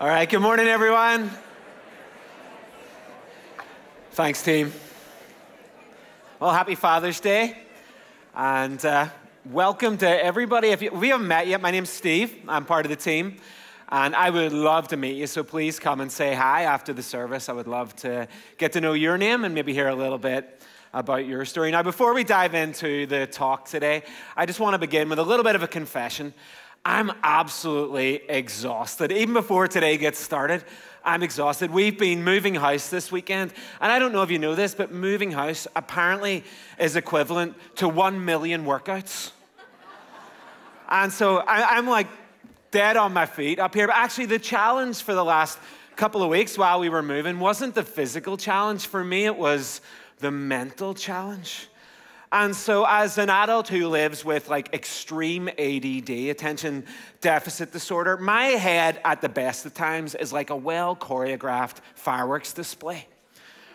All right, good morning, everyone. Thanks, team. Well, happy Father's Day, and uh, welcome to everybody. If, you, if we haven't met yet, my name's Steve. I'm part of the team, and I would love to meet you, so please come and say hi after the service. I would love to get to know your name and maybe hear a little bit about your story. Now, before we dive into the talk today, I just want to begin with a little bit of a confession. I'm absolutely exhausted. Even before today gets started, I'm exhausted. We've been moving house this weekend, and I don't know if you know this, but moving house apparently is equivalent to one million workouts. and so I, am like dead on my feet up here. But actually, the challenge for the last couple of weeks while we were moving wasn't the physical challenge. For me, it was the mental challenge. And so, as an adult who lives with like extreme ADD, attention deficit disorder, my head at the best of times is like a well choreographed fireworks display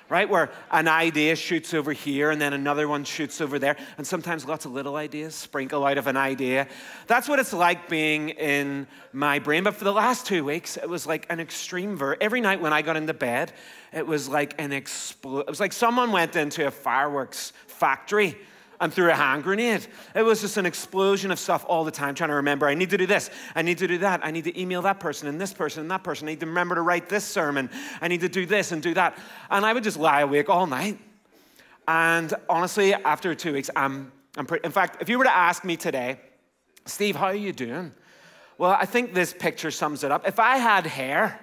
right? Where an idea shoots over here and then another one shoots over there. And sometimes lots of little ideas sprinkle out of an idea. That's what it's like being in my brain. But for the last two weeks, it was like an extreme ver. Every night when I got into bed, it was like an expl. It was like someone went into a fireworks factory and threw a hand grenade. It was just an explosion of stuff all the time, trying to remember I need to do this, I need to do that, I need to email that person and this person and that person, I need to remember to write this sermon, I need to do this and do that. And I would just lie awake all night. And honestly, after two weeks, I'm, I'm pretty, in fact, if you were to ask me today, Steve, how are you doing? Well, I think this picture sums it up. If I had hair,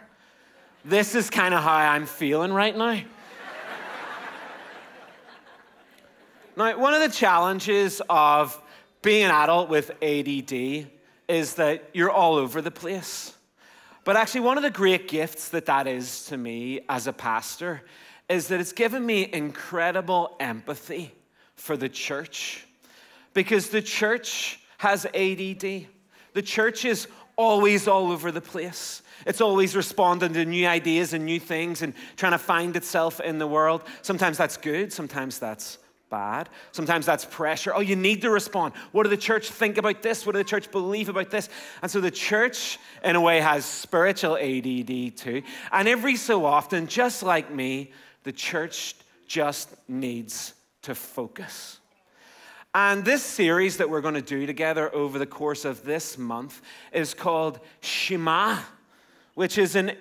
this is kind of how I'm feeling right now. Now, one of the challenges of being an adult with ADD is that you're all over the place. But actually, one of the great gifts that that is to me as a pastor is that it's given me incredible empathy for the church because the church has ADD. The church is always all over the place. It's always responding to new ideas and new things and trying to find itself in the world. Sometimes that's good, sometimes that's bad. Sometimes that's pressure. Oh, you need to respond. What do the church think about this? What do the church believe about this? And so the church, in a way, has spiritual ADD too. And every so often, just like me, the church just needs to focus. And this series that we're going to do together over the course of this month is called Shema, which is an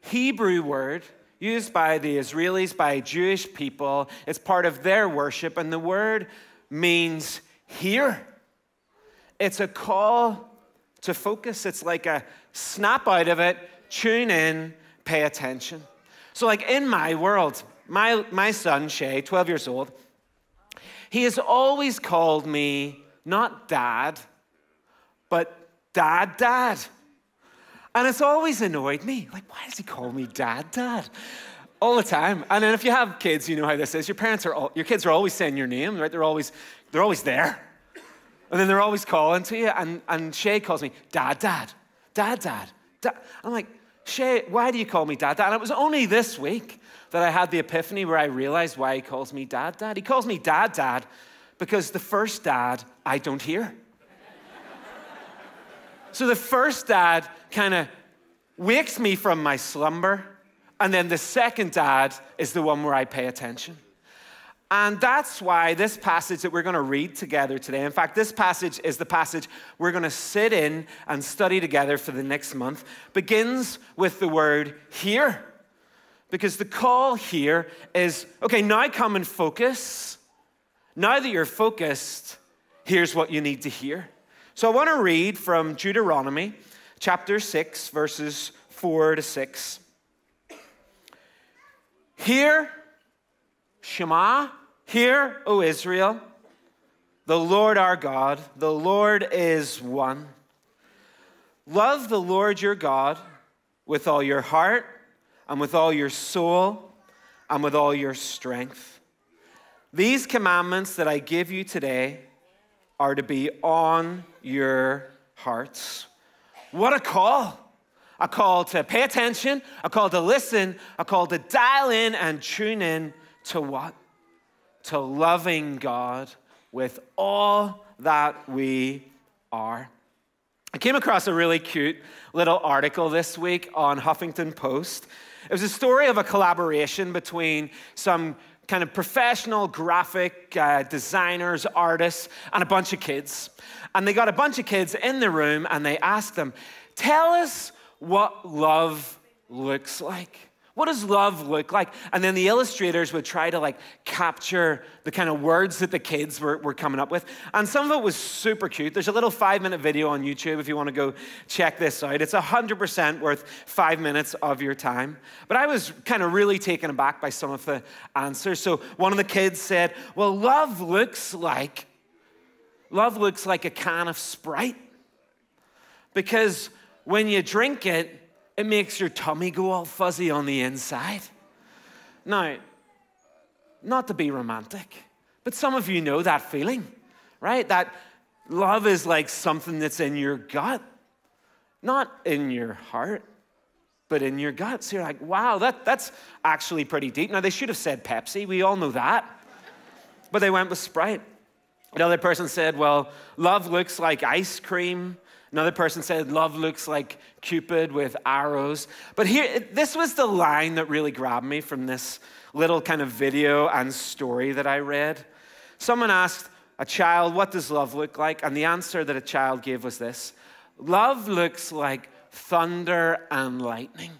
Hebrew word used by the Israelis, by Jewish people. It's part of their worship, and the word means here. It's a call to focus. It's like a snap out of it, tune in, pay attention. So, like in my world, my, my son, Shay, 12 years old, he has always called me not dad, but dad, dad. And it's always annoyed me. Like, why does he call me dad, dad? All the time. And then if you have kids, you know how this is. Your parents are, all, your kids are always saying your name, right? They're always, they're always there. And then they're always calling to you. And, and Shay calls me, dad, dad, dad, dad, dad. I'm like, Shay, why do you call me dad, dad? And it was only this week that I had the epiphany where I realized why he calls me dad, dad. He calls me dad, dad because the first dad I don't hear. So the first dad kind of wakes me from my slumber. And then the second dad is the one where I pay attention. And that's why this passage that we're going to read together today, in fact, this passage is the passage we're going to sit in and study together for the next month, begins with the word here. Because the call here is okay, now come and focus. Now that you're focused, here's what you need to hear. So I want to read from Deuteronomy chapter 6, verses 4 to 6. Hear, Shema, hear, O Israel, the Lord our God, the Lord is one. Love the Lord your God with all your heart and with all your soul and with all your strength. These commandments that I give you today are to be on your hearts. What a call! A call to pay attention, a call to listen, a call to dial in and tune in to what? To loving God with all that we are. I came across a really cute little article this week on Huffington Post. It was a story of a collaboration between some kind of professional graphic uh, designers, artists, and a bunch of kids. And they got a bunch of kids in the room and they asked them, Tell us what love looks like. What does love look like? And then the illustrators would try to like capture the kind of words that the kids were, were coming up with. And some of it was super cute. There's a little five minute video on YouTube if you want to go check this out. It's 100% worth five minutes of your time. But I was kind of really taken aback by some of the answers. So one of the kids said, Well, love looks like, love looks like a can of Sprite. Because when you drink it, it makes your tummy go all fuzzy on the inside. Now, not to be romantic, but some of you know that feeling, right? That love is like something that's in your gut, not in your heart, but in your gut. So you're like, wow, that, that's actually pretty deep. Now, they should have said Pepsi, we all know that, but they went with Sprite. Another person said, well, love looks like ice cream Another person said, Love looks like Cupid with arrows. But here, this was the line that really grabbed me from this little kind of video and story that I read. Someone asked a child, What does love look like? And the answer that a child gave was this Love looks like thunder and lightning.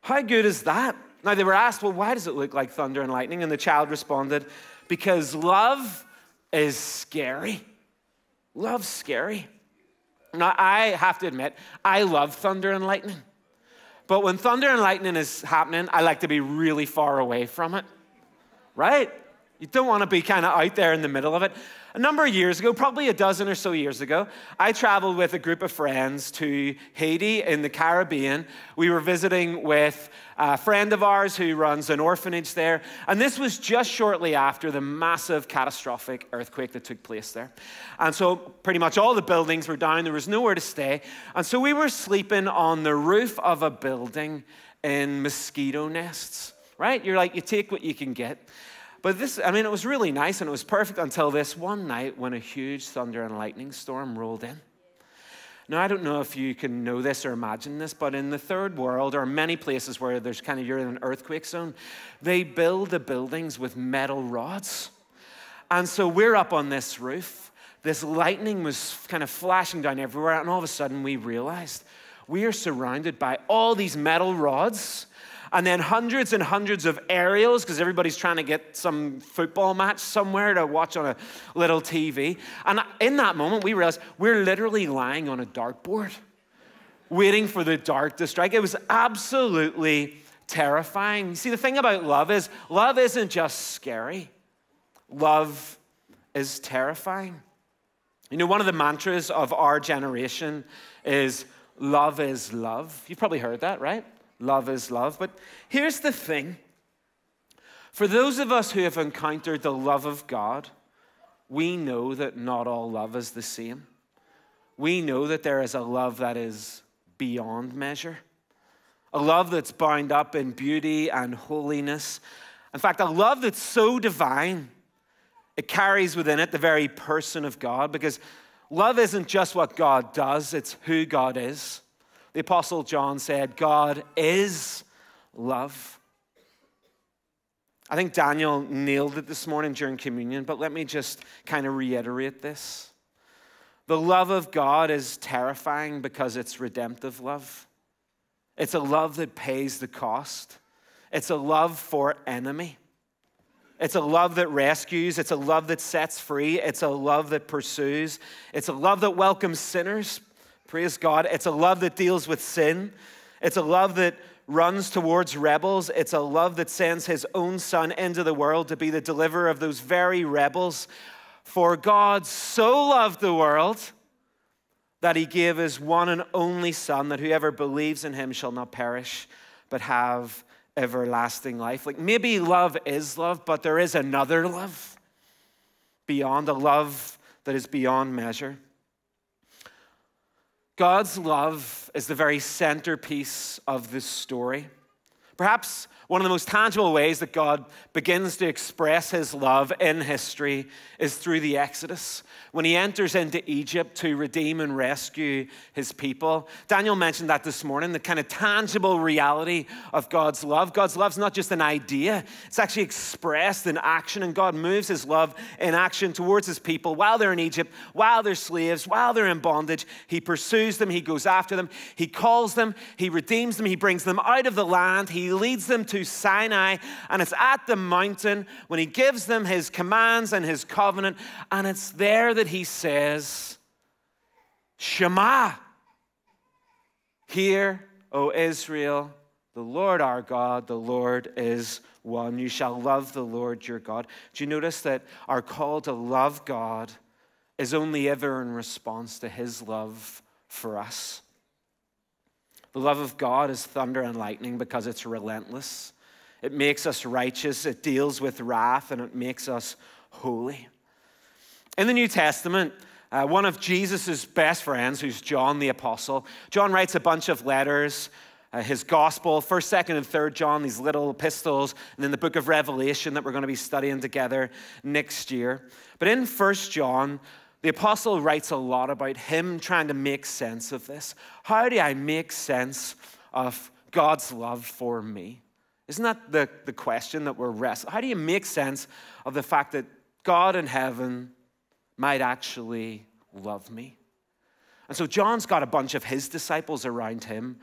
How good is that? Now, they were asked, Well, why does it look like thunder and lightning? And the child responded, Because love is scary. Love's scary. Now, I have to admit, I love thunder and lightning. But when thunder and lightning is happening, I like to be really far away from it, right? You don't want to be kind of out there in the middle of it. A number of years ago, probably a dozen or so years ago, I traveled with a group of friends to Haiti in the Caribbean. We were visiting with a friend of ours who runs an orphanage there. And this was just shortly after the massive catastrophic earthquake that took place there. And so, pretty much all the buildings were down, there was nowhere to stay. And so, we were sleeping on the roof of a building in mosquito nests, right? You're like, you take what you can get. But this, I mean, it was really nice and it was perfect until this one night when a huge thunder and lightning storm rolled in. Now, I don't know if you can know this or imagine this, but in the third world, or many places where there's kind of you're in an earthquake zone, they build the buildings with metal rods. And so we're up on this roof. This lightning was kind of flashing down everywhere, and all of a sudden we realized we are surrounded by all these metal rods and then hundreds and hundreds of aerials because everybody's trying to get some football match somewhere to watch on a little TV. And in that moment, we realized we're literally lying on a dartboard, waiting for the dart to strike. It was absolutely terrifying. You see, the thing about love is love isn't just scary, love is terrifying. You know, one of the mantras of our generation is love is love. You've probably heard that, right? love is love. But here's the thing for those of us who have encountered the love of God, we know that not all love is the same. We know that there is a love that is beyond measure, a love that's bound up in beauty and holiness. In fact, a love that's so divine, it carries within it the very person of God because love isn't just what God does, it's who God is. The Apostle John said, God is love. I think Daniel nailed it this morning during communion, but let me just kind of reiterate this. The love of God is terrifying because it's redemptive love. It's a love that pays the cost. It's a love for enemy. It's a love that rescues. It's a love that sets free. It's a love that pursues. It's a love that welcomes sinners Praise God. It's a love that deals with sin. It's a love that runs towards rebels. It's a love that sends his own son into the world to be the deliverer of those very rebels. For God so loved the world that he gave his one and only son that whoever believes in him shall not perish but have everlasting life. Like maybe love is love, but there is another love beyond a love that is beyond measure. God's love is the very centerpiece of this story. Perhaps one of the most tangible ways that God begins to express his love in history is through the Exodus, when he enters into Egypt to redeem and rescue his people. Daniel mentioned that this morning the kind of tangible reality of God's love. God's love is not just an idea, it's actually expressed in action, and God moves his love in action towards his people while they're in Egypt, while they're slaves, while they're in bondage. He pursues them, he goes after them, he calls them, he redeems them, he brings them out of the land. He he leads them to Sinai, and it's at the mountain when He gives them His commands and His covenant, and it's there that He says, Shema, hear, O Israel, the Lord our God, the Lord is one. You shall love the Lord your God. Do you notice that our call to love God is only ever in response to his love for us? The love of God is thunder and lightning because it's relentless. It makes us righteous, it deals with wrath, and it makes us holy. In the New Testament, uh, one of Jesus' best friends, who's John the Apostle, John writes a bunch of letters, uh, his gospel, 1st, 2nd, and 3rd John, these little epistles, and then the book of Revelation that we're going to be studying together next year. But in 1st John, the apostle writes a lot about him trying to make sense of this. How do I make sense of God's love for me? Isn't that the, the question that we're wrestling? How do you make sense of the fact that God in heaven might actually love me? And so John's got a bunch of his disciples around him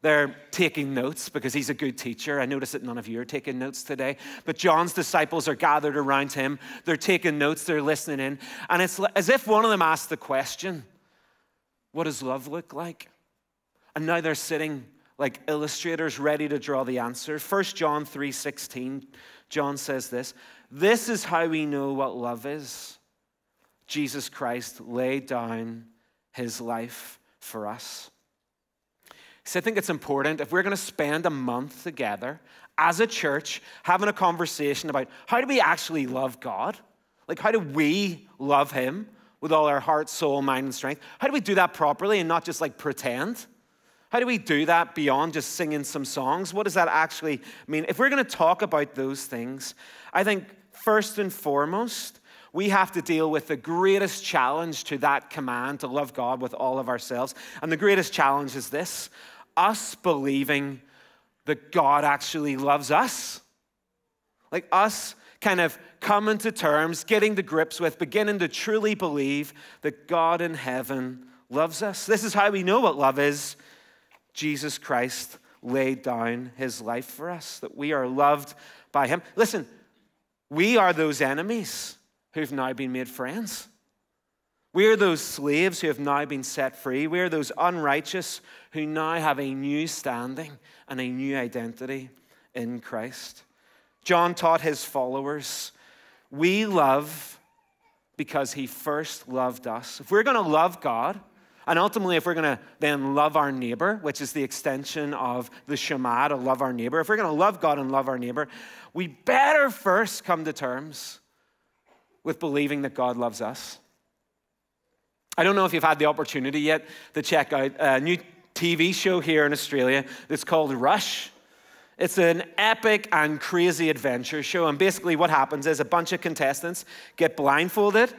they're taking notes because he's a good teacher. I notice that none of you are taking notes today, but John's disciples are gathered around him. They're taking notes, they're listening in. And it's as if one of them asked the question, What does love look like? And now they're sitting like illustrators ready to draw the answer. 1 John 3:16, John says this, "This is how we know what love is. Jesus Christ laid down his life for us." Because I think it's important if we're going to spend a month together as a church having a conversation about how do we actually love God? Like, how do we love Him with all our heart, soul, mind, and strength? How do we do that properly and not just like pretend? How do we do that beyond just singing some songs? What does that actually mean? If we're going to talk about those things, I think first and foremost, we have to deal with the greatest challenge to that command to love God with all of ourselves. And the greatest challenge is this us believing that God actually loves us. Like us kind of coming to terms, getting to grips with, beginning to truly believe that God in heaven loves us. This is how we know what love is. Jesus Christ laid down his life for us, that we are loved by him. Listen, we are those enemies who've now been made friends. We are those slaves who have now been set free. We are those unrighteous who now have a new standing and a new identity in Christ. John taught his followers we love because he first loved us. If we're going to love God, and ultimately, if we're going to then love our neighbor, which is the extension of the Shema to love our neighbor, if we're going to love God and love our neighbor, we better first come to terms with believing that God loves us. I don't know if you've had the opportunity yet to check out a new TV show here in Australia It's called Rush. It's an epic and crazy adventure show. And basically, what happens is a bunch of contestants get blindfolded,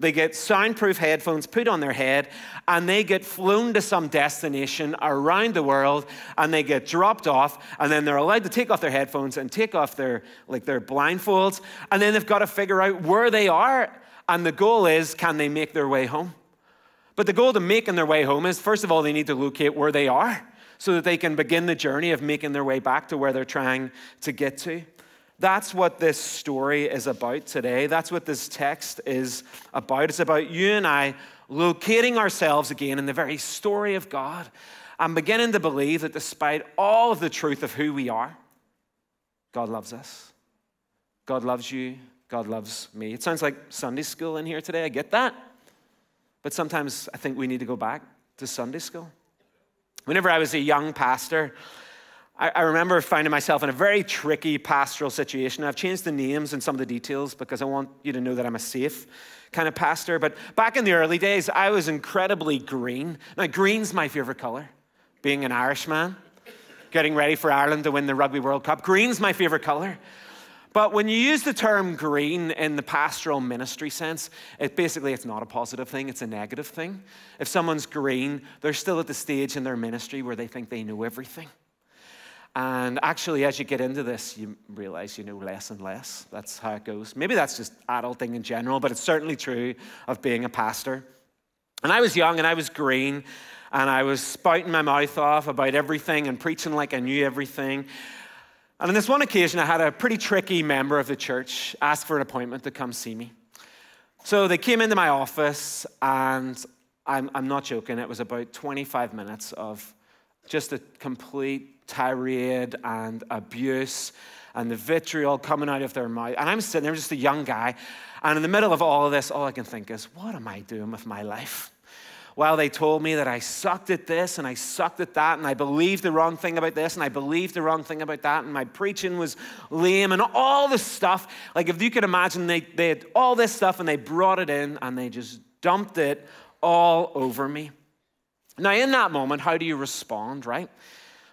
they get soundproof headphones put on their head, and they get flown to some destination around the world, and they get dropped off, and then they're allowed to take off their headphones and take off their, like, their blindfolds, and then they've got to figure out where they are. And the goal is can they make their way home? But the goal to making their way home is first of all, they need to locate where they are so that they can begin the journey of making their way back to where they're trying to get to. That's what this story is about today. That's what this text is about. It's about you and I locating ourselves again in the very story of God and beginning to believe that despite all of the truth of who we are, God loves us. God loves you. God loves me. It sounds like Sunday school in here today. I get that. But sometimes I think we need to go back to Sunday school. Whenever I was a young pastor, I, I remember finding myself in a very tricky pastoral situation. I've changed the names and some of the details because I want you to know that I'm a safe kind of pastor. But back in the early days, I was incredibly green. Now, green's my favorite color, being an Irishman, getting ready for Ireland to win the Rugby World Cup. Green's my favorite color. But when you use the term green in the pastoral ministry sense, it basically it's not a positive thing, it's a negative thing. If someone's green, they're still at the stage in their ministry where they think they know everything. And actually, as you get into this, you realize you know less and less. That's how it goes. Maybe that's just adulting in general, but it's certainly true of being a pastor. And I was young and I was green, and I was spouting my mouth off about everything and preaching like I knew everything. And on this one occasion, I had a pretty tricky member of the church ask for an appointment to come see me. So they came into my office, and I'm, I'm not joking, it was about 25 minutes of just a complete tirade and abuse and the vitriol coming out of their mouth. And I'm sitting there, just a young guy. And in the middle of all of this, all I can think is, what am I doing with my life? while they told me that I sucked at this and I sucked at that and I believed the wrong thing about this and I believed the wrong thing about that and my preaching was lame and all this stuff. Like, if you could imagine, they, they had all this stuff and they brought it in and they just dumped it all over me. Now, in that moment, how do you respond, right?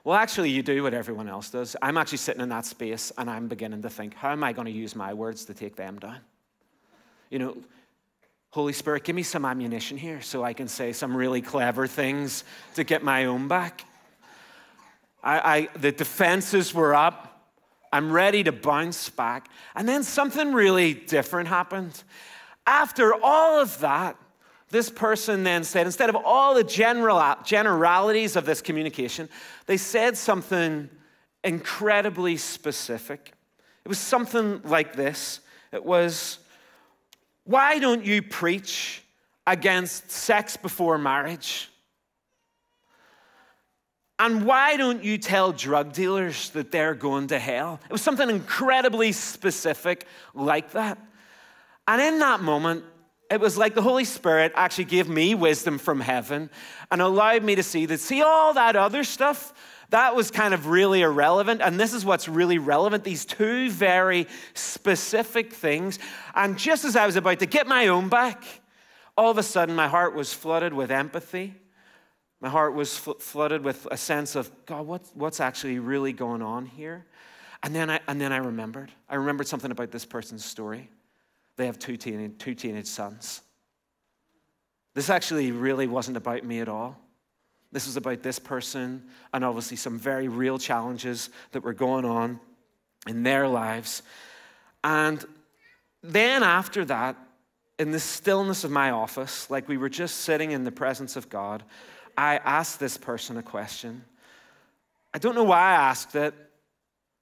Well, actually, you do what everyone else does. I'm actually sitting in that space and I'm beginning to think, how am I going to use my words to take them down? You know, Holy Spirit, give me some ammunition here so I can say some really clever things to get my own back. I, I, the defenses were up. I'm ready to bounce back. And then something really different happened. After all of that, this person then said, instead of all the general, generalities of this communication, they said something incredibly specific. It was something like this. It was, why don't you preach against sex before marriage? And why don't you tell drug dealers that they're going to hell? It was something incredibly specific like that. And in that moment, it was like the Holy Spirit actually gave me wisdom from heaven and allowed me to see that, see, all that other stuff that was kind of really irrelevant. And this is what's really relevant these two very specific things. And just as I was about to get my own back, all of a sudden my heart was flooded with empathy. My heart was fl- flooded with a sense of, God, what, what's actually really going on here? And then, I, and then I remembered. I remembered something about this person's story. They have two teenage, two teenage sons. This actually really wasn't about me at all. This was about this person, and obviously some very real challenges that were going on in their lives. And then after that, in the stillness of my office, like we were just sitting in the presence of God, I asked this person a question. I don't know why I asked it,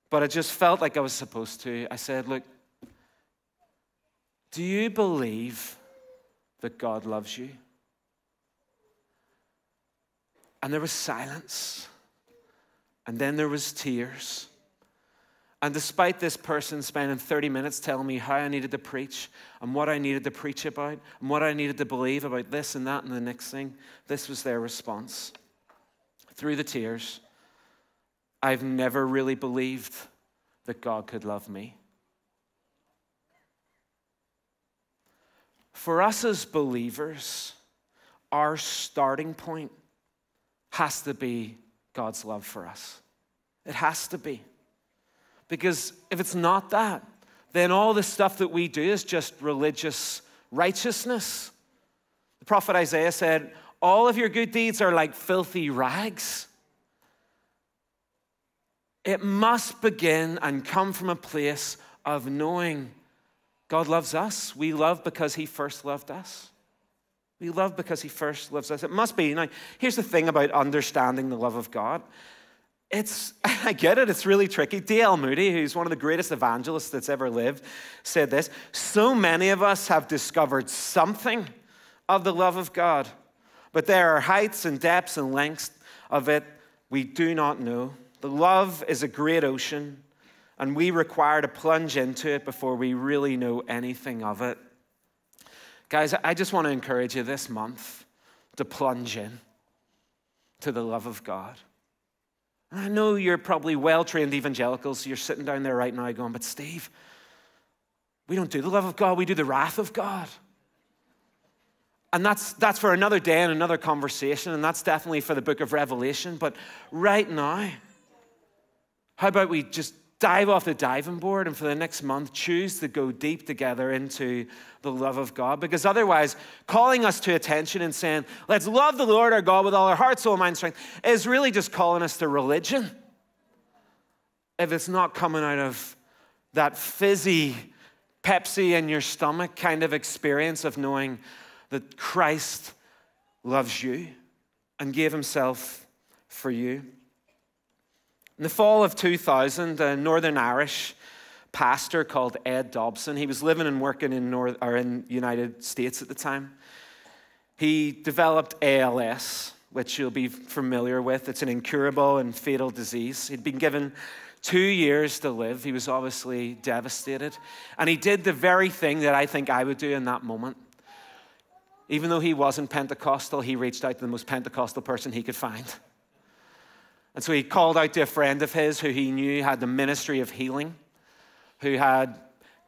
but I just felt like I was supposed to. I said, Look, do you believe that God loves you? And there was silence. And then there was tears. And despite this person spending 30 minutes telling me how I needed to preach and what I needed to preach about and what I needed to believe about this and that and the next thing, this was their response. Through the tears, I've never really believed that God could love me. For us as believers, our starting point has to be God's love for us. It has to be. Because if it's not that, then all the stuff that we do is just religious righteousness. The prophet Isaiah said, All of your good deeds are like filthy rags. It must begin and come from a place of knowing God loves us. We love because He first loved us. We love because he first loves us. It must be. Now, here's the thing about understanding the love of God. It's, I get it, it's really tricky. D.L. Moody, who's one of the greatest evangelists that's ever lived, said this So many of us have discovered something of the love of God, but there are heights and depths and lengths of it we do not know. The love is a great ocean, and we require to plunge into it before we really know anything of it. Guys, I just want to encourage you this month to plunge in to the love of God. And I know you're probably well trained evangelicals, so you're sitting down there right now going, But Steve, we don't do the love of God, we do the wrath of God. And that's, that's for another day and another conversation, and that's definitely for the book of Revelation. But right now, how about we just dive off the diving board and for the next month choose to go deep together into the love of God. Because otherwise, calling us to attention and saying, let's love the Lord our God with all our heart, soul, mind, strength, is really just calling us to religion. If it's not coming out of that fizzy Pepsi in your stomach kind of experience of knowing that Christ loves you and gave himself for you. In the fall of 2000, a Northern Irish pastor called Ed Dobson, he was living and working in United States at the time. He developed ALS, which you'll be familiar with. It's an incurable and fatal disease. He'd been given two years to live. He was obviously devastated. And he did the very thing that I think I would do in that moment. Even though he wasn't Pentecostal, he reached out to the most Pentecostal person he could find. And so he called out to a friend of his who he knew had the ministry of healing, who had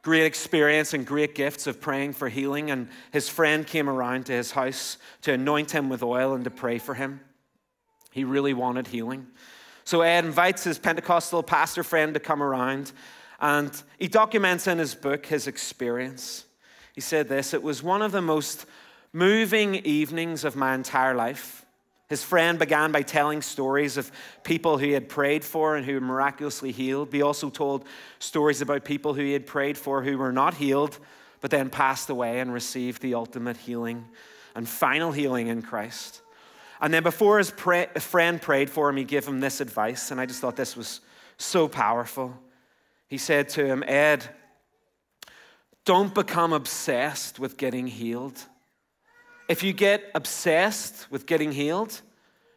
great experience and great gifts of praying for healing. And his friend came around to his house to anoint him with oil and to pray for him. He really wanted healing. So Ed invites his Pentecostal pastor friend to come around, and he documents in his book his experience. He said this It was one of the most moving evenings of my entire life. His friend began by telling stories of people who he had prayed for and who were miraculously healed. He also told stories about people who he had prayed for who were not healed, but then passed away and received the ultimate healing and final healing in Christ. And then before his pray, friend prayed for him, he gave him this advice, and I just thought this was so powerful. He said to him, Ed, don't become obsessed with getting healed. If you get obsessed with getting healed,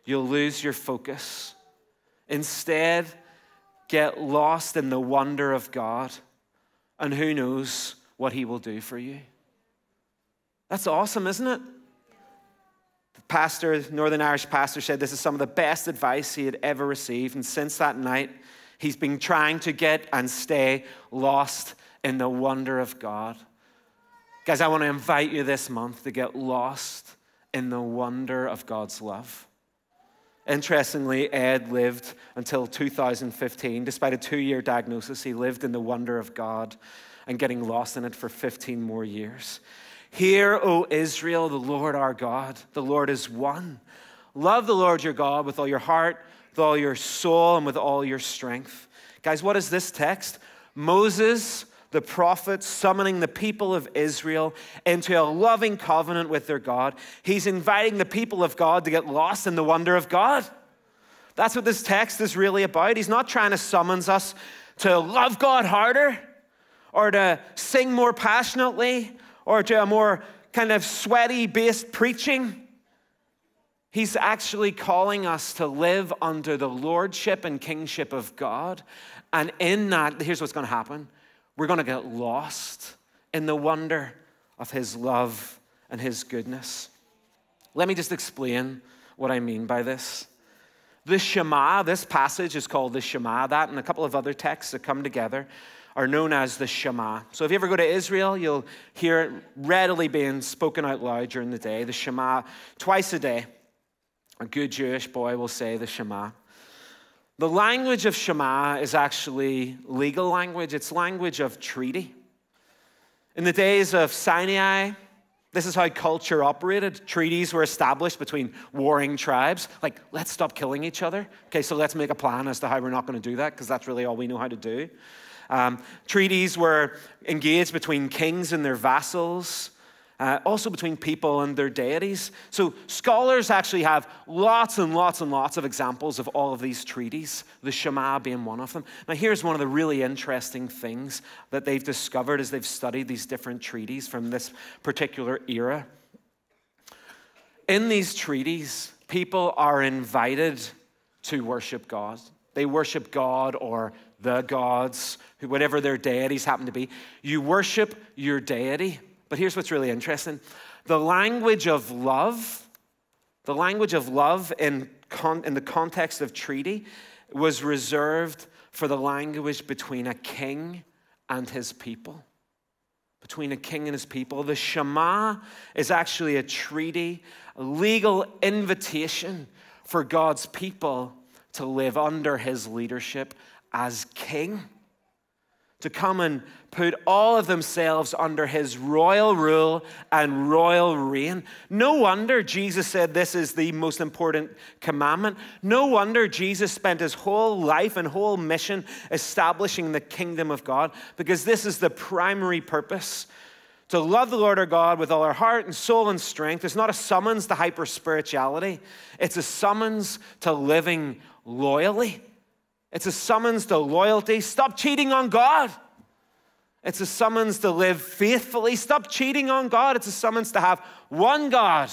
you'll lose your focus. Instead, get lost in the wonder of God, and who knows what He will do for you. That's awesome, isn't it? The pastor, Northern Irish pastor, said this is some of the best advice he had ever received. And since that night, he's been trying to get and stay lost in the wonder of God. Guys, I want to invite you this month to get lost in the wonder of God's love. Interestingly, Ed lived until 2015. Despite a two year diagnosis, he lived in the wonder of God and getting lost in it for 15 more years. Hear, O Israel, the Lord our God, the Lord is one. Love the Lord your God with all your heart, with all your soul, and with all your strength. Guys, what is this text? Moses the prophets, summoning the people of Israel into a loving covenant with their God. He's inviting the people of God to get lost in the wonder of God. That's what this text is really about. He's not trying to summons us to love God harder or to sing more passionately or to a more kind of sweaty based preaching. He's actually calling us to live under the lordship and kingship of God. And in that, here's what's going to happen we're going to get lost in the wonder of His love and His goodness. Let me just explain what I mean by this. The Shema, this passage is called the Shema. That and a couple of other texts that come together are known as the Shema. So if you ever go to Israel, you'll hear it readily being spoken out loud during the day, the Shema, twice a day. A good Jewish boy will say the Shema. The language of Shema is actually legal language, it's language of treaty. In the days of Sinai, this is how culture operated. Treaties were established between warring tribes. Like, let's stop killing each other. Okay, so let's make a plan as to how we're not going to do that, because that's really all we know how to do. Um, treaties were engaged between kings and their vassals uh, also between people and their deities. So scholars actually have lots and lots and lots of examples of all of these treaties, the Shema being one of them. Now, here's one of the really interesting things that they've discovered as they've studied these different treaties from this particular era. In these treaties, people are invited to worship God. They worship God or the gods, whatever their deities happen to be. You worship your deity. But here's what's really interesting the language of love, the language of love in, con- in the context of treaty was reserved for the language between a king and his people. Between a king and his people. The Shema is actually a treaty, a legal invitation for God's people to live under his leadership as king to come and put all of themselves under his royal rule and royal reign. No wonder Jesus said this is the most important commandment. No wonder Jesus spent his whole life and whole mission establishing the kingdom of God, because this is the primary purpose. To love the Lord our God with all our heart and soul and strength It's not a summons to hyper spirituality, it's a summons to living loyally. It's a summons to loyalty. Stop cheating on God. It's a summons to live faithfully. Stop cheating on God. It's a summons to have one God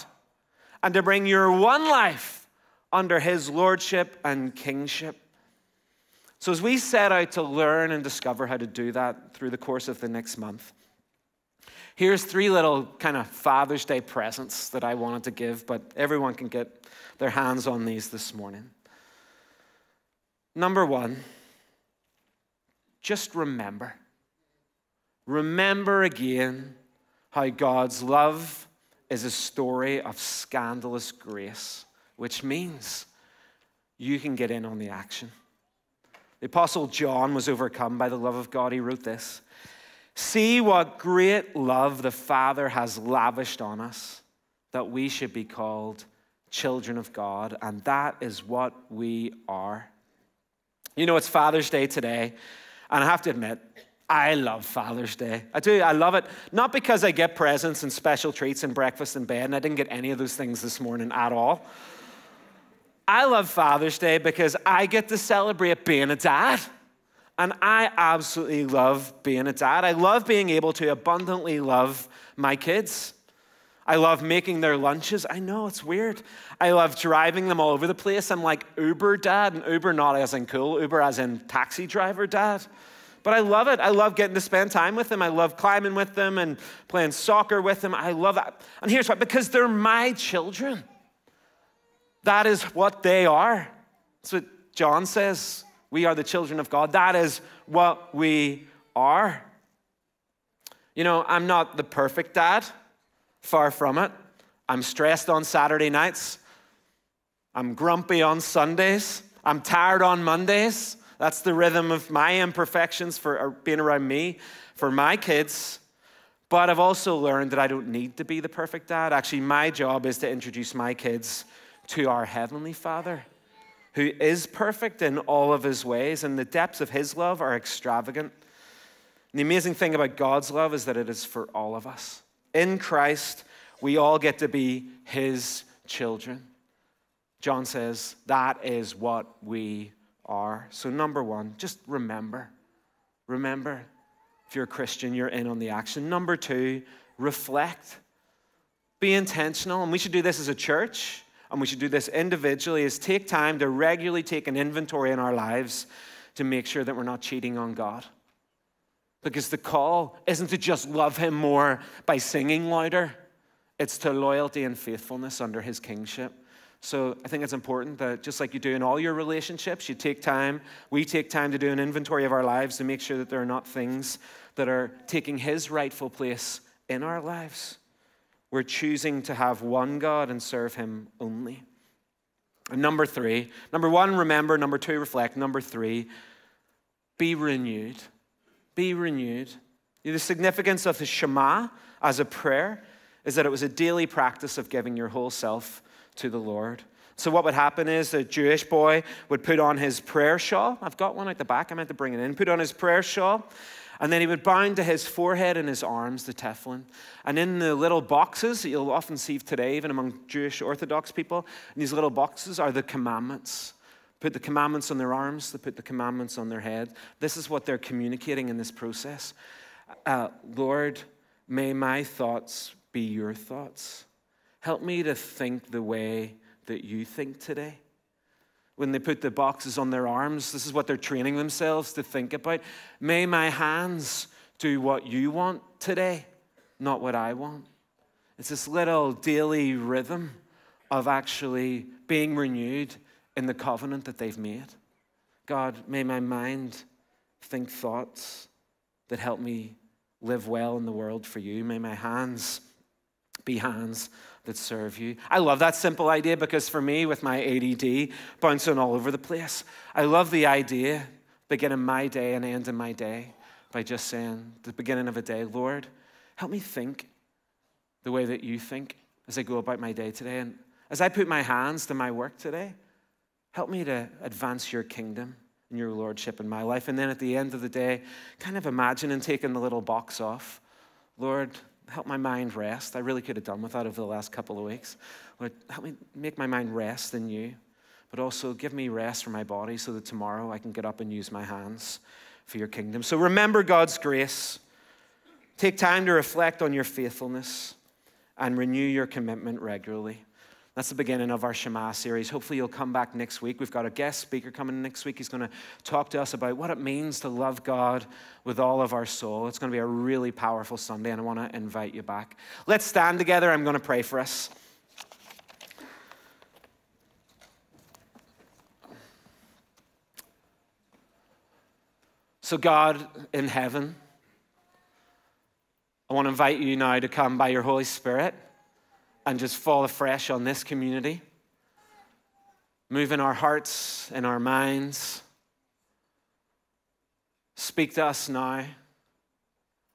and to bring your one life under his lordship and kingship. So, as we set out to learn and discover how to do that through the course of the next month, here's three little kind of Father's Day presents that I wanted to give, but everyone can get their hands on these this morning. Number one, just remember. Remember again how God's love is a story of scandalous grace, which means you can get in on the action. The Apostle John was overcome by the love of God. He wrote this See what great love the Father has lavished on us, that we should be called children of God, and that is what we are. You know, it's Father's Day today, and I have to admit, I love Father's Day. I do. I love it. Not because I get presents and special treats and breakfast in bed, and I didn't get any of those things this morning at all. I love Father's Day because I get to celebrate being a dad. And I absolutely love being a dad. I love being able to abundantly love my kids. I love making their lunches. I know it's weird. I love driving them all over the place. I'm like Uber dad, and Uber not as in cool, Uber as in taxi driver dad. But I love it. I love getting to spend time with them. I love climbing with them and playing soccer with them. I love that. And here's why because they're my children. That is what they are. That's what John says. We are the children of God. That is what we are. You know, I'm not the perfect dad. Far from it. I'm stressed on Saturday nights. I'm grumpy on Sundays. I'm tired on Mondays. That's the rhythm of my imperfections for being around me, for my kids. But I've also learned that I don't need to be the perfect dad. Actually, my job is to introduce my kids to our Heavenly Father, who is perfect in all of his ways, and the depths of his love are extravagant. And the amazing thing about God's love is that it is for all of us. In Christ, we all get to be his children. John says, that is what we are. So, number one, just remember. Remember, if you're a Christian, you're in on the action. Number two, reflect. Be intentional. And we should do this as a church, and we should do this individually, is take time to regularly take an inventory in our lives to make sure that we're not cheating on God. Because the call isn't to just love him more by singing louder, it's to loyalty and faithfulness under his kingship. So I think it's important that just like you do in all your relationships, you take time, we take time to do an inventory of our lives to make sure that there are not things that are taking his rightful place in our lives. We're choosing to have one God and serve him only. And number three, number one, remember. Number two, reflect. Number three, be renewed be renewed. The significance of the Shema as a prayer is that it was a daily practice of giving your whole self to the Lord. So, what would happen is the Jewish boy would put on his prayer shawl. I've got one at the back, I meant to bring it in. Put on his prayer shawl, and then he would bind to his forehead and his arms the tefillin. And in the little boxes that you'll often see today, even among Jewish Orthodox people, in these little boxes are the commandments put the commandments on their arms, they put the commandments on their head. This is what they're communicating in this process. Uh, Lord, may my thoughts be your thoughts. Help me to think the way that you think today. When they put the boxes on their arms, this is what they're training themselves to think about. May my hands do what you want today, not what I want. It's this little daily rhythm of actually being renewed in the covenant that they've made. God, may my mind think thoughts that help me live well in the world for you. May my hands be hands that serve you. I love that simple idea because for me, with my ADD bouncing all over the place, I love the idea beginning my day and ending my day by just saying, the beginning of a day, Lord, help me think the way that you think as I go about my day today. And as I put my hands to my work today, Help me to advance your kingdom and your lordship in my life. And then at the end of the day, kind of imagine taking the little box off. Lord, help my mind rest. I really could have done without over the last couple of weeks. Lord, help me make my mind rest in you, but also give me rest for my body so that tomorrow I can get up and use my hands for your kingdom. So remember God's grace. Take time to reflect on your faithfulness and renew your commitment regularly. That's the beginning of our Shema series. Hopefully, you'll come back next week. We've got a guest speaker coming next week. He's going to talk to us about what it means to love God with all of our soul. It's going to be a really powerful Sunday, and I want to invite you back. Let's stand together. I'm going to pray for us. So, God in heaven, I want to invite you now to come by your Holy Spirit and just fall afresh on this community. Move in our hearts and our minds. Speak to us now.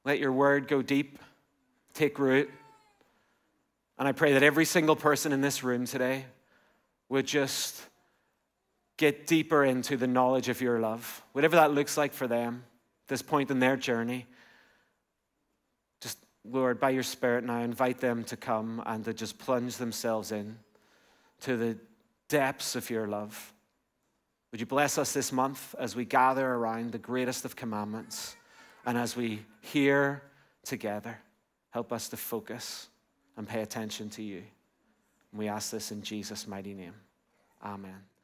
Let your word go deep, take root. And I pray that every single person in this room today would just get deeper into the knowledge of your love, whatever that looks like for them, this point in their journey. Lord, by your Spirit now, invite them to come and to just plunge themselves in to the depths of your love. Would you bless us this month as we gather around the greatest of commandments and as we hear together? Help us to focus and pay attention to you. And we ask this in Jesus' mighty name. Amen.